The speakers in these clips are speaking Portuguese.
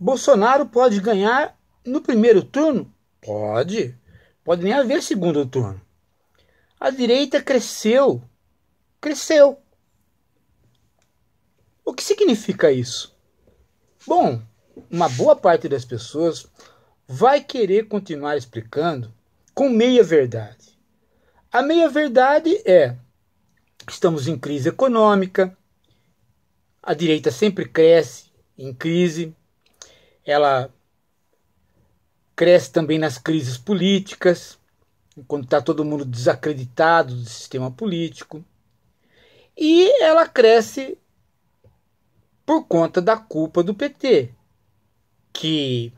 Bolsonaro pode ganhar no primeiro turno? Pode. Pode nem haver segundo turno. A direita cresceu. Cresceu. O que significa isso? Bom, uma boa parte das pessoas vai querer continuar explicando com meia-verdade. A meia-verdade é: estamos em crise econômica, a direita sempre cresce em crise, ela cresce também nas crises políticas, quando está todo mundo desacreditado do sistema político, e ela cresce por conta da culpa do PT, que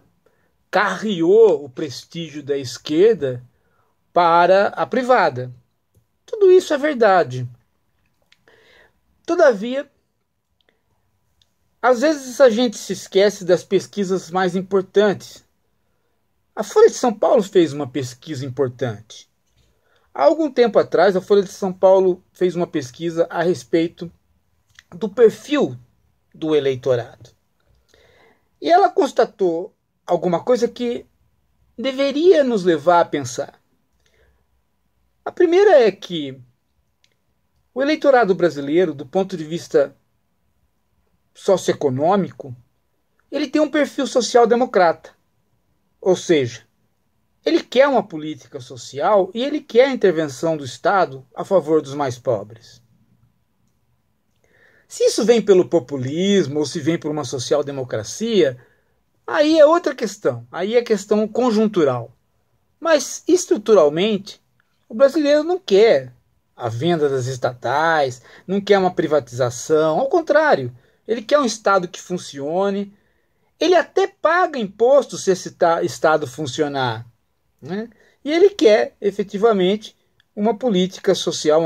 carreou o prestígio da esquerda para a privada. Tudo isso é verdade. Todavia, às vezes a gente se esquece das pesquisas mais importantes. A Folha de São Paulo fez uma pesquisa importante. Há algum tempo atrás, a Folha de São Paulo fez uma pesquisa a respeito do perfil do eleitorado. E ela constatou alguma coisa que deveria nos levar a pensar. A primeira é que o eleitorado brasileiro, do ponto de vista socioeconômico, ele tem um perfil social-democrata. Ou seja, ele quer uma política social e ele quer a intervenção do Estado a favor dos mais pobres. Se isso vem pelo populismo ou se vem por uma social-democracia, aí é outra questão, aí é questão conjuntural. Mas estruturalmente, o brasileiro não quer a venda das estatais, não quer uma privatização, ao contrário, ele quer um Estado que funcione. Ele até paga imposto se esse Estado funcionar. Né? E ele quer, efetivamente, uma política social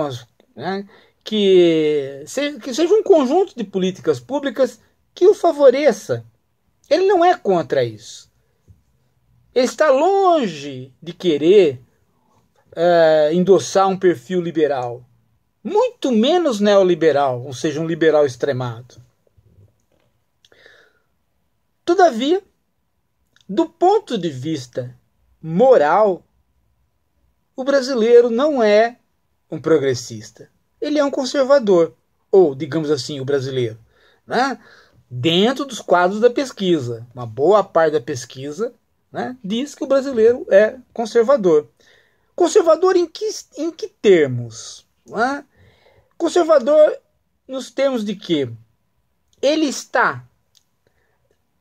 né, que, seja, que seja um conjunto de políticas públicas que o favoreça. Ele não é contra isso. Ele está longe de querer uh, endossar um perfil liberal, muito menos neoliberal, ou seja, um liberal extremado. Todavia, do ponto de vista moral, o brasileiro não é um progressista. Ele é um conservador, ou digamos assim, o brasileiro, né? Dentro dos quadros da pesquisa, uma boa parte da pesquisa, né, diz que o brasileiro é conservador. Conservador em que, em que termos? Né? Conservador nos termos de que ele está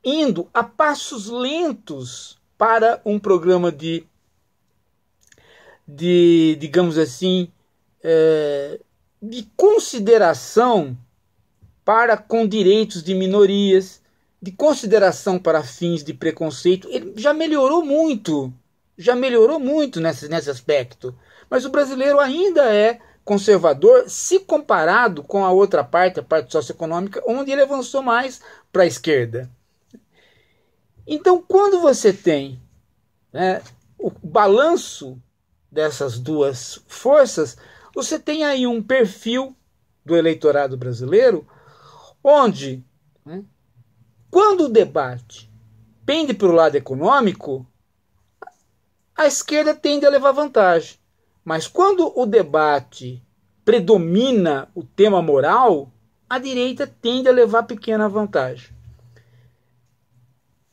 indo a passos lentos para um programa de, de digamos assim, é, de consideração para com direitos de minorias, de consideração para fins de preconceito. Ele já melhorou muito, já melhorou muito nesse, nesse aspecto. Mas o brasileiro ainda é conservador se comparado com a outra parte, a parte socioeconômica, onde ele avançou mais para a esquerda. Então, quando você tem né, o balanço dessas duas forças, você tem aí um perfil do eleitorado brasileiro onde, né, quando o debate pende para o lado econômico, a esquerda tende a levar vantagem. Mas quando o debate predomina o tema moral, a direita tende a levar pequena vantagem.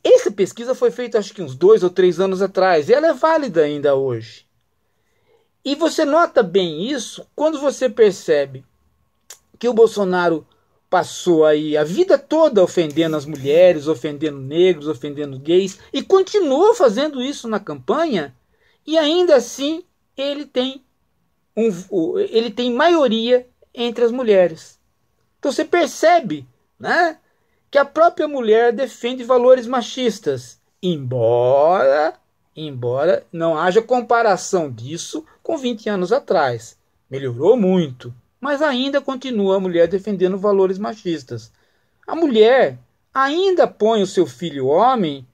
Essa pesquisa foi feita acho que uns dois ou três anos atrás e ela é válida ainda hoje. E você nota bem isso quando você percebe que o Bolsonaro passou aí a vida toda ofendendo as mulheres, ofendendo negros, ofendendo gays e continuou fazendo isso na campanha e ainda assim ele tem um, ele tem maioria entre as mulheres. Então você percebe, né? que a própria mulher defende valores machistas, embora embora não haja comparação disso com 20 anos atrás. Melhorou muito, mas ainda continua a mulher defendendo valores machistas. A mulher ainda põe o seu filho homem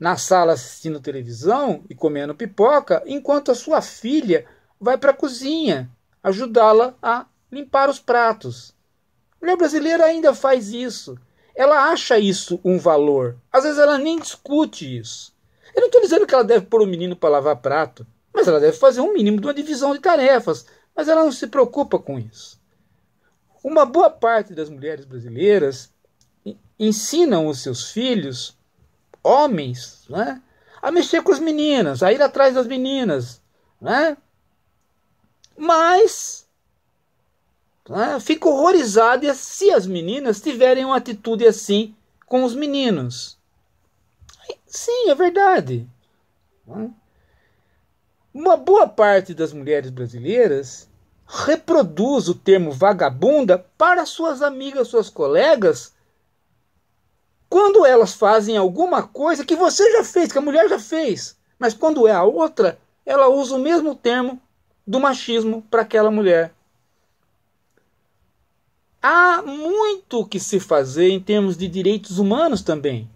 na sala assistindo televisão e comendo pipoca, enquanto a sua filha vai para a cozinha ajudá-la a limpar os pratos. A mulher brasileira ainda faz isso ela acha isso um valor. Às vezes ela nem discute isso. Eu não estou dizendo que ela deve pôr o um menino para lavar prato, mas ela deve fazer um mínimo de uma divisão de tarefas. Mas ela não se preocupa com isso. Uma boa parte das mulheres brasileiras ensinam os seus filhos, homens, né, a mexer com as meninas, a ir atrás das meninas. Né? Mas né? Fico horrorizado se as meninas tiverem uma atitude assim com os meninos. Sim, é verdade. Né? Uma boa parte das mulheres brasileiras reproduz o termo vagabunda para suas amigas, suas colegas, quando elas fazem alguma coisa que você já fez, que a mulher já fez, mas quando é a outra, ela usa o mesmo termo do machismo para aquela mulher há muito o que se fazer em termos de direitos humanos também,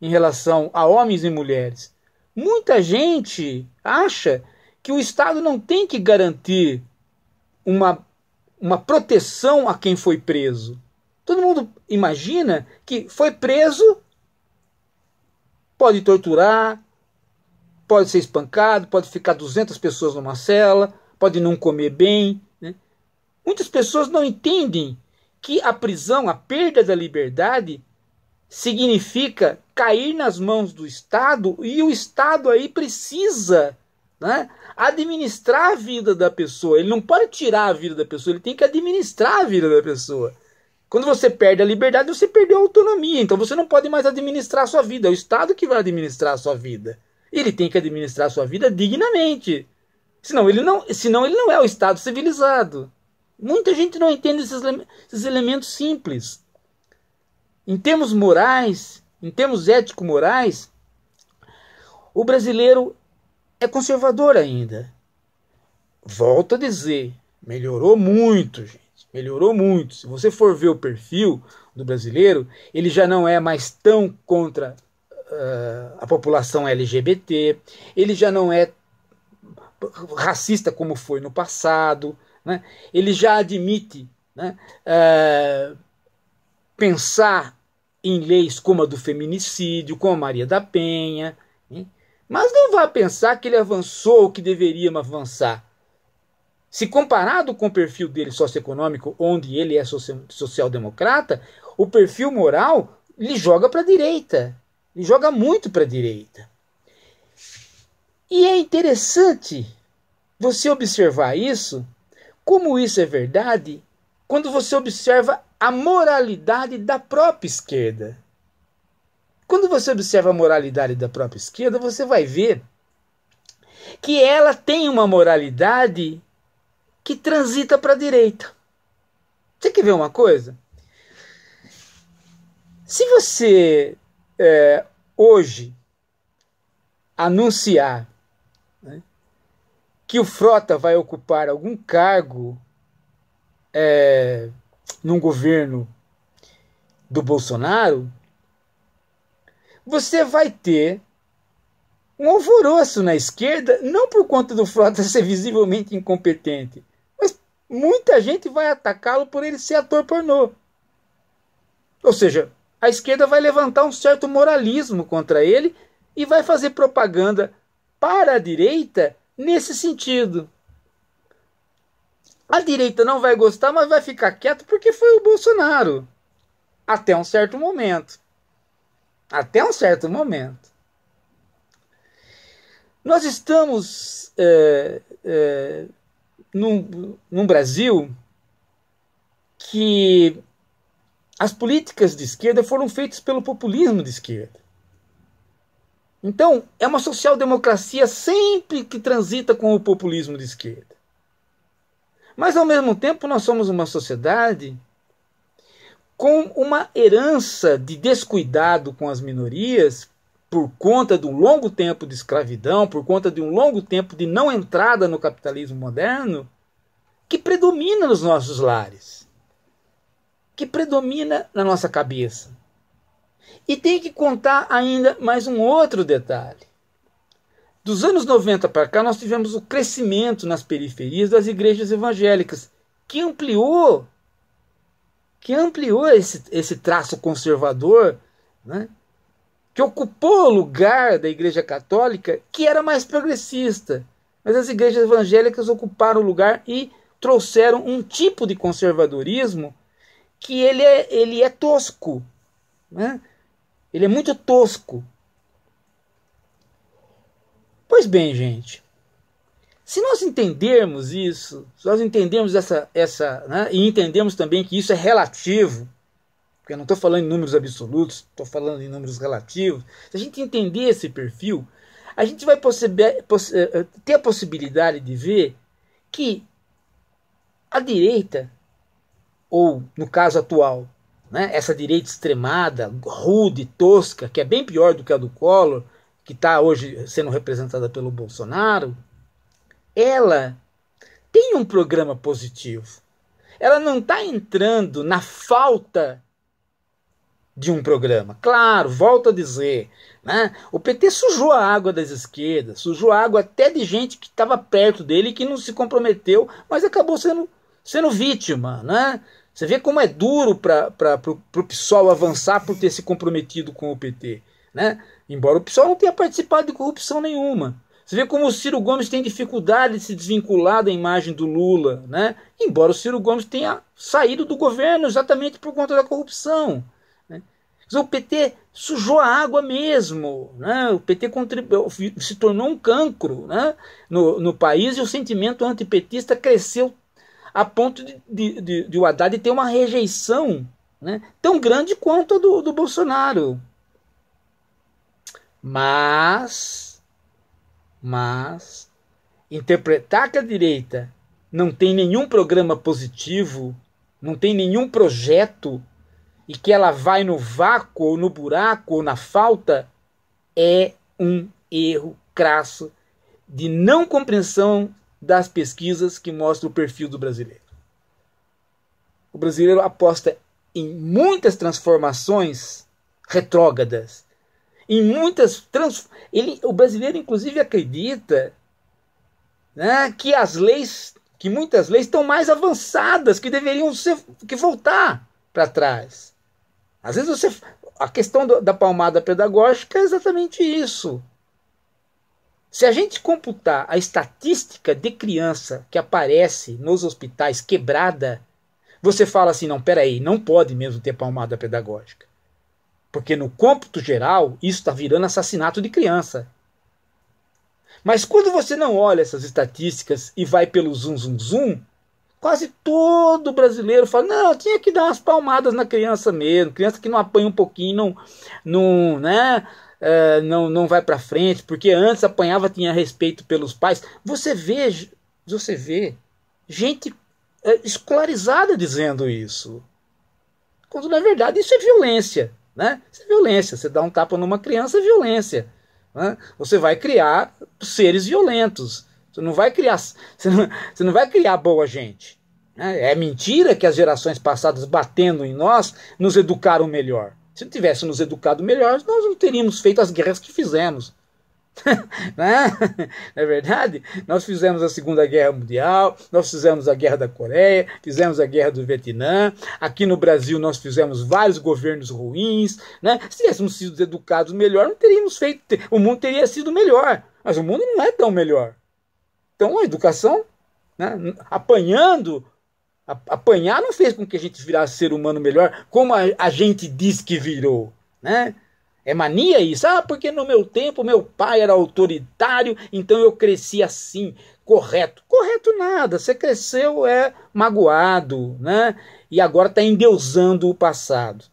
em relação a homens e mulheres. Muita gente acha que o Estado não tem que garantir uma, uma proteção a quem foi preso. Todo mundo imagina que foi preso, pode torturar, pode ser espancado, pode ficar 200 pessoas numa cela, pode não comer bem. Né? Muitas pessoas não entendem que a prisão, a perda da liberdade, significa cair nas mãos do Estado e o Estado aí precisa né, administrar a vida da pessoa. Ele não pode tirar a vida da pessoa, ele tem que administrar a vida da pessoa. Quando você perde a liberdade, você perdeu a autonomia. Então você não pode mais administrar a sua vida. É o Estado que vai administrar a sua vida. Ele tem que administrar a sua vida dignamente. Senão ele não, senão ele não é o Estado civilizado. Muita gente não entende esses, esses elementos simples. Em termos morais, em termos ético-morais, o brasileiro é conservador ainda. Volto a dizer, melhorou muito, gente. Melhorou muito. Se você for ver o perfil do brasileiro, ele já não é mais tão contra uh, a população LGBT, ele já não é racista como foi no passado, né? Ele já admite né, é, pensar em leis como a do feminicídio, como a Maria da Penha, né? mas não vá pensar que ele avançou o que deveria avançar. Se comparado com o perfil dele socioeconômico, onde ele é social-democrata, o perfil moral lhe joga para a direita. Ele joga muito para a direita. E é interessante você observar isso como isso é verdade quando você observa a moralidade da própria esquerda? Quando você observa a moralidade da própria esquerda, você vai ver que ela tem uma moralidade que transita para a direita. Você quer ver uma coisa? Se você é, hoje anunciar que o Frota vai ocupar algum cargo é, num governo do Bolsonaro, você vai ter um alvoroço na esquerda, não por conta do Frota ser visivelmente incompetente, mas muita gente vai atacá-lo por ele ser ator pornô. Ou seja, a esquerda vai levantar um certo moralismo contra ele e vai fazer propaganda para a direita nesse sentido. A direita não vai gostar, mas vai ficar quieto porque foi o Bolsonaro. Até um certo momento. Até um certo momento. Nós estamos é, é, num, num Brasil que as políticas de esquerda foram feitas pelo populismo de esquerda. Então, é uma social-democracia sempre que transita com o populismo de esquerda. Mas, ao mesmo tempo, nós somos uma sociedade com uma herança de descuidado com as minorias por conta de um longo tempo de escravidão, por conta de um longo tempo de não entrada no capitalismo moderno, que predomina nos nossos lares, que predomina na nossa cabeça. E tem que contar ainda mais um outro detalhe. Dos anos 90 para cá, nós tivemos o crescimento nas periferias das igrejas evangélicas, que ampliou que ampliou esse, esse traço conservador, né? que ocupou o lugar da Igreja Católica, que era mais progressista. Mas as igrejas evangélicas ocuparam o lugar e trouxeram um tipo de conservadorismo que ele é, ele é tosco. Né? Ele é muito tosco. Pois bem, gente. Se nós entendermos isso, se nós entendermos essa, essa né, e entendermos também que isso é relativo, porque eu não estou falando em números absolutos, estou falando em números relativos. Se a gente entender esse perfil, a gente vai eh, eh, ter a possibilidade de ver que a direita, ou no caso atual, né, essa direita extremada, rude, tosca, que é bem pior do que a do Collor, que está hoje sendo representada pelo Bolsonaro, ela tem um programa positivo. Ela não está entrando na falta de um programa. Claro, volto a dizer, né? o PT sujou a água das esquerdas, sujou a água até de gente que estava perto dele que não se comprometeu, mas acabou sendo, sendo vítima. Né? Você vê como é duro para o PSOL avançar por ter se comprometido com o PT. Né? Embora o PSOL não tenha participado de corrupção nenhuma. Você vê como o Ciro Gomes tem dificuldade de se desvincular da imagem do Lula, né? Embora o Ciro Gomes tenha saído do governo exatamente por conta da corrupção. Né? O PT sujou a água mesmo, né? O PT se tornou um cancro, né? No, no país e o sentimento antipetista cresceu a ponto de, de, de, de o Haddad ter uma rejeição né, tão grande quanto a do, do Bolsonaro. Mas, mas, interpretar que a direita não tem nenhum programa positivo, não tem nenhum projeto e que ela vai no vácuo, ou no buraco, ou na falta, é um erro crasso de não compreensão das pesquisas que mostram o perfil do brasileiro. O brasileiro aposta em muitas transformações retrógradas. Em muitas trans... ele, o brasileiro inclusive acredita né, que as leis, que muitas leis estão mais avançadas, que deveriam ser, que voltar para trás. Às vezes você a questão do, da palmada pedagógica é exatamente isso. Se a gente computar a estatística de criança que aparece nos hospitais quebrada, você fala assim: não, peraí, não pode mesmo ter palmada pedagógica. Porque no cômputo geral, isso está virando assassinato de criança. Mas quando você não olha essas estatísticas e vai pelo zum zum zum, quase todo brasileiro fala: não, tinha que dar umas palmadas na criança mesmo, criança que não apanha um pouquinho, não, não né? é, não, não vai para frente, porque antes apanhava, tinha respeito pelos pais. Você vê, você vê gente é, escolarizada dizendo isso. Quando na verdade isso é violência. Né? Isso é violência. Você dá um tapa numa criança, é violência. Né? Você vai criar seres violentos. Você não vai criar, você não, você não vai criar boa gente. Né? É mentira que as gerações passadas batendo em nós nos educaram melhor. Se tivesse nos educado melhor, nós não teríamos feito as guerras que fizemos. Né? não é verdade? Nós fizemos a Segunda Guerra Mundial, nós fizemos a Guerra da Coreia, fizemos a Guerra do Vietnã, aqui no Brasil nós fizemos vários governos ruins. Né? Se tivéssemos sido educados melhor, não teríamos feito. O mundo teria sido melhor, mas o mundo não é tão melhor. Então a educação, né? apanhando Apanhar não fez com que a gente virasse ser humano melhor, como a, a gente diz que virou, né? É mania isso? Ah, porque no meu tempo meu pai era autoritário, então eu cresci assim, correto. Correto nada, você cresceu é magoado, né? E agora está endeusando o passado.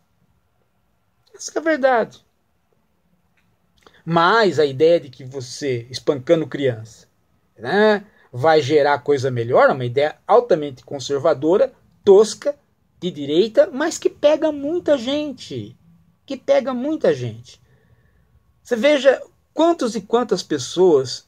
Essa é a verdade. Mas a ideia de que você espancando criança, né? vai gerar coisa melhor, uma ideia altamente conservadora, tosca, de direita, mas que pega muita gente. Que pega muita gente. Você veja quantos e quantas pessoas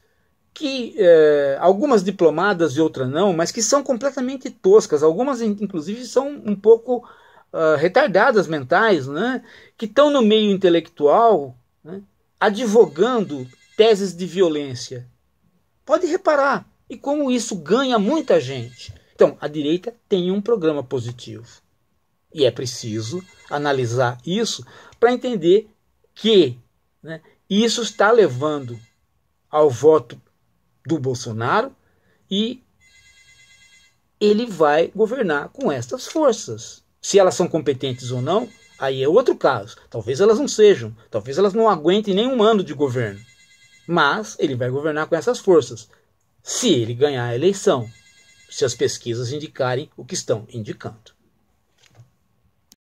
que eh, algumas diplomadas e outras não, mas que são completamente toscas, algumas inclusive são um pouco uh, retardadas mentais, né? que estão no meio intelectual né? advogando teses de violência. Pode reparar, e como isso ganha muita gente. Então, a direita tem um programa positivo. E é preciso analisar isso para entender que né, isso está levando ao voto do Bolsonaro e ele vai governar com estas forças. Se elas são competentes ou não, aí é outro caso. Talvez elas não sejam, talvez elas não aguentem nenhum ano de governo. Mas ele vai governar com essas forças se ele ganhar a eleição, se as pesquisas indicarem o que estão indicando.